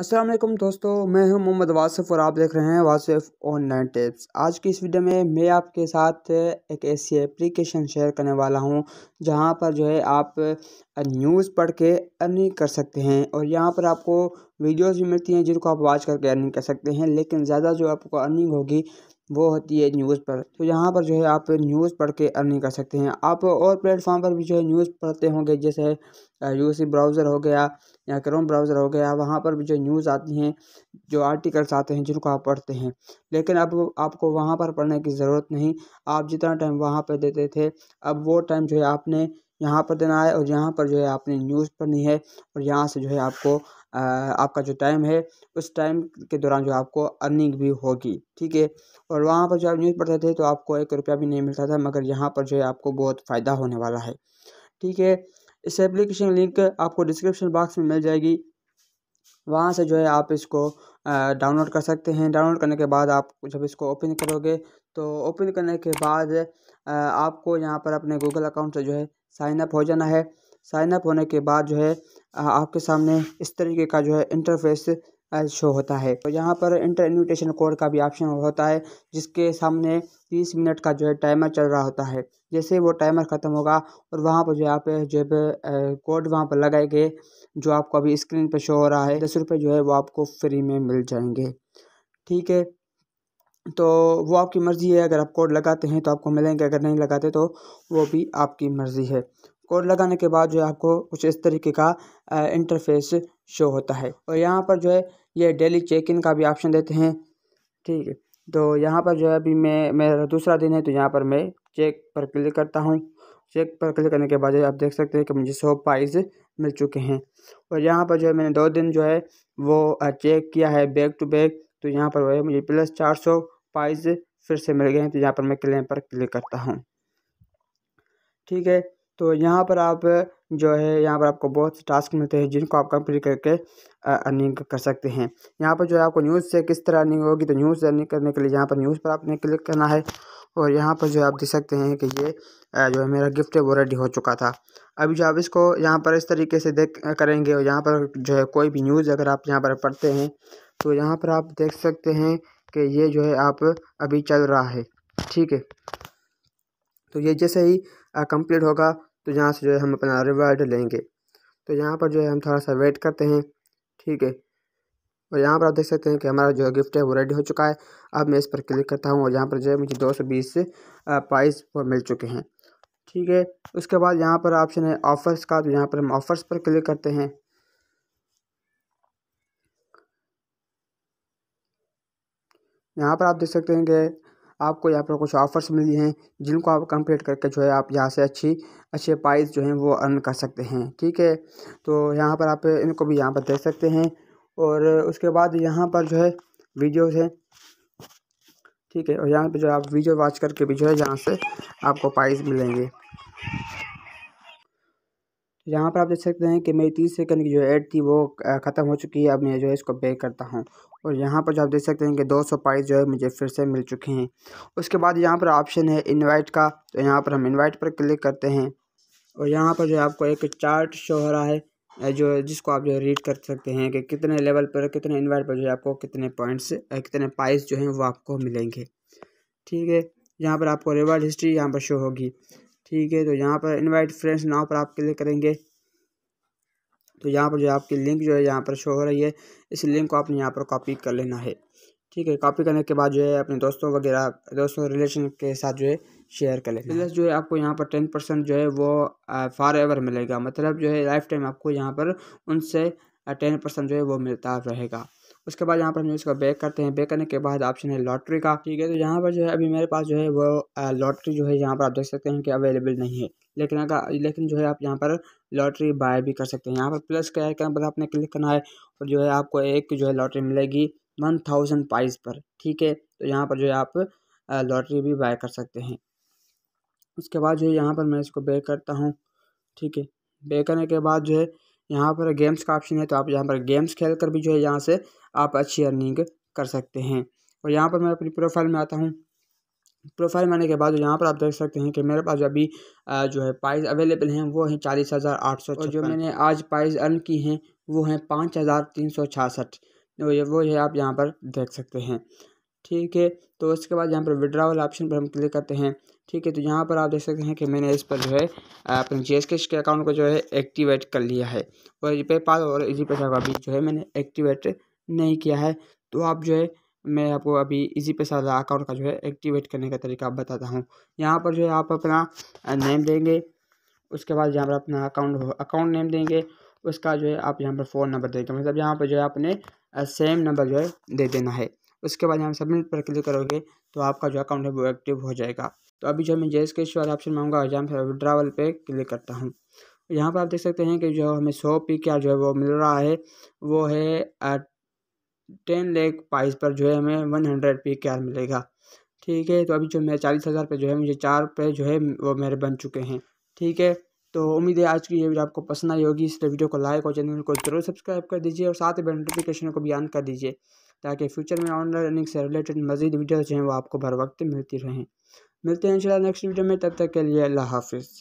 असलम दोस्तों मैं हूं मोहम्मद वासफ़ और आप देख रहे हैं वासफ ऑनलाइन टिप्स आज की इस वीडियो में मैं आपके साथ एक ऐसी एप्लीकेशन शेयर करने वाला हूं जहां पर जो है आप न्यूज़ पढ़ के अर्निंग कर सकते हैं और यहां पर आपको वीडियोस भी मिलती हैं जिनको आप वॉच करके अर्निंग कर सकते हैं लेकिन ज़्यादा जो आपको अर्निंग होगी वो होती है न्यूज़ पर तो यहाँ पर जो है आप न्यूज़ पढ़ के अर्निंग कर सकते हैं आप और प्लेटफॉर्म पर भी जो है न्यूज़ पढ़ते होंगे जैसे सी ब्राउज़र हो गया या क्रोम ब्राउज़र हो गया वहाँ पर भी जो न्यूज़ आती हैं जो आर्टिकल्स आते हैं जिनको आप पढ़ते हैं लेकिन अब आपको वहाँ पर पढ़ने की ज़रूरत नहीं आप जितना टाइम वहाँ पर देते थे अब वो टाइम जो है आपने यहाँ पर देना है और यहाँ पर जो है आपने न्यूज़ पढ़नी है और यहाँ से जो है आपको आपका जो टाइम है उस टाइम के दौरान जो आपको अर्निंग भी होगी ठीक है और वहाँ पर जो आप न्यूज़ पढ़ते थे तो आपको एक रुपया भी नहीं मिलता था मगर यहाँ पर जो है आपको बहुत फ़ायदा होने वाला है ठीक है इस एप्लीकेशन लिंक आपको डिस्क्रिप्शन बॉक्स में मिल जाएगी वहाँ से जो है आप इसको डाउनलोड कर सकते हैं डाउनलोड करने के बाद आप जब इसको ओपन करोगे तो ओपन करने के बाद आपको यहाँ पर अपने गूगल अकाउंट से जो है साइन अप हो जाना है साइन अप होने के बाद जो है आपके सामने इस तरीके का जो है इंटरफेस शो होता है तो यहाँ पर इंटर इन्विटेशन कोड का भी ऑप्शन होता है जिसके सामने तीस मिनट का जो है टाइमर चल रहा होता है जैसे वो टाइमर ख़त्म होगा और वहाँ पर जो है आप जो है कोड वहाँ पर लगाएंगे जो आपको अभी स्क्रीन पर शो हो रहा है दस रुपये जो है वो आपको फ्री में मिल जाएंगे ठीक है तो वो आपकी मर्ज़ी है अगर आप कोड लगाते हैं तो आपको मिलेंगे अगर नहीं लगाते तो वो भी आपकी मर्ज़ी है कोड लगाने के बाद जो है आपको कुछ इस तरीके का इंटरफेस शो होता है और यहाँ पर जो है ये डेली चेक इन का भी ऑप्शन देते हैं ठीक है तो यहाँ पर जो है अभी मैं मेरा दूसरा दिन है तो यहाँ पर मैं चेक पर क्लिक करता हूँ चेक पर क्लिक करने के बाद आप देख सकते हैं कि मुझे सौ प्राइज़ मिल चुके हैं और यहाँ पर जो है मैंने दो दिन जो है वो चेक किया है बैक टू बैक तो यहाँ पर वो मुझे प्लस चार सौ प्राइज़ फिर से मिल गए हैं तो यहाँ पर मैं क्लेम पर क्लिक करता हूँ ठीक है तो यहाँ पर आप जो है यहाँ पर आपको बहुत से टास्क मिलते हैं जिनको आप कंप्लीट करके अर्निंग कर सकते हैं यहाँ पर जो है आपको न्यूज़ से किस तरह अर्निंग होगी तो न्यूज़ से अर्निंग करने के लिए यहाँ पर न्यूज़ पर आपने क्लिक करना है और यहाँ पर जो है आप देख सकते हैं कि ये जो है मेरा गिफ्ट है वो रेडी हो चुका था अभी जो आप इसको यहाँ पर इस तरीके से देख करेंगे और यहाँ पर जो है कोई भी न्यूज़ अगर आप यहाँ पर पढ़ते हैं तो यहाँ पर आप देख सकते हैं कि ये जो है आप अभी चल रहा है ठीक है तो ये जैसे ही कंप्लीट होगा तो यहाँ से जो है हम अपना रिवार्ड लेंगे तो यहाँ पर जो है हम थोड़ा सा वेट करते हैं ठीक है और यहाँ पर आप देख सकते हैं कि हमारा जो गिफ्ट है वो रेडी हो चुका है अब मैं इस पर क्लिक करता हूँ और यहाँ पर जो है मुझे दो सौ बीस प्राइस मिल चुके हैं ठीक है उसके बाद यहाँ पर ऑप्शन है ऑफ़र्स का तो यहाँ पर हम ऑफ़र्स पर क्लिक करते हैं यहाँ पर आप देख सकते हैं कि आपको यहाँ पर कुछ ऑफर्स मिली हैं जिनको आप कंप्लीट करके जो है आप यहाँ से अच्छी अच्छे प्राइस जो हैं वो अर्न कर सकते हैं ठीक है तो यहाँ पर आप इनको भी यहाँ पर देख सकते हैं और उसके बाद यहाँ पर जो है वीडियोज़ हैं ठीक है और यहाँ पर जो आप वीडियो वॉच करके भी जो है यहाँ से आपको प्राइज़ मिलेंगे यहाँ पर आप देख सकते हैं कि मेरी तीस सेकंड की जो ऐड थी वो ख़त्म हो चुकी है अब मैं जो है इसको पे करता हूँ और यहाँ पर जो आप देख सकते हैं कि दो सौ पाइस जो है मुझे फिर से मिल चुके हैं उसके बाद यहाँ पर ऑप्शन है इनवाइट का तो यहाँ पर हम इनवाइट पर क्लिक करते हैं और यहाँ पर जो है आपको एक चार्ट शो हो रहा है जो जिसको आप जो रीड कर सकते हैं कि कितने लेवल पर कितने इन्वाइट पर जो है आपको कितने पॉइंट्स कितने पाइस जो हैं वो आपको मिलेंगे ठीक है यहाँ पर आपको रिवार्ड हिस्ट्री यहाँ पर शो होगी ठीक है तो यहाँ पर इनवाइट फ्रेंड्स नाव पर आप क्लिक करेंगे तो यहाँ पर जो आपकी लिंक जो है यहाँ पर शो हो रही है इस लिंक को आपने यहाँ पर कॉपी कर लेना है ठीक है कॉपी करने के बाद जो है अपने दोस्तों वगैरह दोस्तों रिलेशन के साथ जो है शेयर कर लेना प्लस जो है आपको यहाँ पर टेन परसेंट जो है वो फॉर एवर मिलेगा मतलब जो है लाइफ टाइम आपको यहाँ पर उनसे टेन परसेंट जो है वो मिलता रहेगा उसके बाद यहाँ पर हम जो इसको बैक करते हैं बैक करने के बाद ऑप्शन है लॉटरी का ठीक है तो यहाँ पर जो है अभी मेरे पास जो है वो लॉटरी जो है यहाँ पर आप देख सकते हैं कि अवेलेबल नहीं है लेकिन अगर लेकिन जो है आप यहाँ पर लॉटरी बाय भी कर सकते हैं यहाँ पर प्लस का आइकन पर आपने क्लिक करना है और जो है आपको एक जो है लॉटरी मिलेगी वन थाउजेंड प्राइस पर ठीक है तो यहाँ पर जो है आप लॉटरी भी बाय कर सकते हैं उसके बाद जो है यहाँ पर मैं इसको बे करता हूँ ठीक है बे करने के बाद जो है यहाँ पर गेम्स का ऑप्शन है तो आप यहाँ पर गेम्स खेल कर भी जो है यहाँ से आप अच्छी अर्निंग कर सकते हैं और यहाँ पर मैं अपनी प्रोफाइल में आता हूँ प्रोफाइल में आने के बाद यहाँ पर आप देख सकते हैं कि मेरे पास अभी जो है प्राइज़ अवेलेबल हैं वो हैं चालीस हज़ार आठ सौ और जो मैंने आज प्राइज़ अर्न की हैं वो हैं पाँच हज़ार तीन सौ छियासठ वो है आप यहाँ पर देख सकते हैं ठीक है तो उसके बाद यहाँ पर विड्रावल ऑप्शन पर हम क्लिक करते हैं ठीक है तो यहाँ पर आप देख सकते हैं कि मैंने इस पर जो है अपने जी एस के अकाउंट को जो है एक्टिवेट कर लिया है और पे और इसी पैसा का भी जो है मैंने एक्टिवेट नहीं किया है तो आप जो है मैं आपको अभी इजी पे सारा अकाउंट का जो है एक्टिवेट करने का तरीका बताता हूँ यहाँ पर जो है आप अपना नेम देंगे उसके बाद यहाँ पर अपना अकाउंट अकाउंट नेम देंगे उसका जो है आप यहाँ पर फ़ोन नंबर देंगे मतलब यहाँ पर जो है आपने सेम नंबर जो है दे देना है उसके बाद यहाँ सबमिट पर क्लिक करोगे तो आपका जो अकाउंट है वो एक्टिव हो जाएगा तो अभी जो मैं जेस के वाला ऑप्शन मांगूंगा और पर विड्रावल पे क्लिक करता हूँ यहाँ पर आप देख सकते हैं कि जो हमें सौ पी क्या जो है वो मिल रहा है वो है टेन लेख प्राइस पर जो है हमें वन हंड्रेड पे क्या मिलेगा ठीक है तो अभी जो मेरे चालीस हज़ार पे जो है मुझे चार पे जो है वो मेरे बन चुके हैं ठीक है तो उम्मीद है आज की ये वीडियो आपको पसंद आई होगी इसलिए वीडियो को लाइक और चैनल को जरूर सब्सक्राइब कर दीजिए और साथ ही नोटिफिकेशन को भी ऑन कर दीजिए ताकि फ्यूचर में ऑनलाइन रनिंग से रिलेटेड मजीद वीडियोज हैं वो आपको भर वक्त मिलती रहें मिलते हैं इन नेक्स्ट वीडियो में तब तक के लिए अल्लाह हाफिज़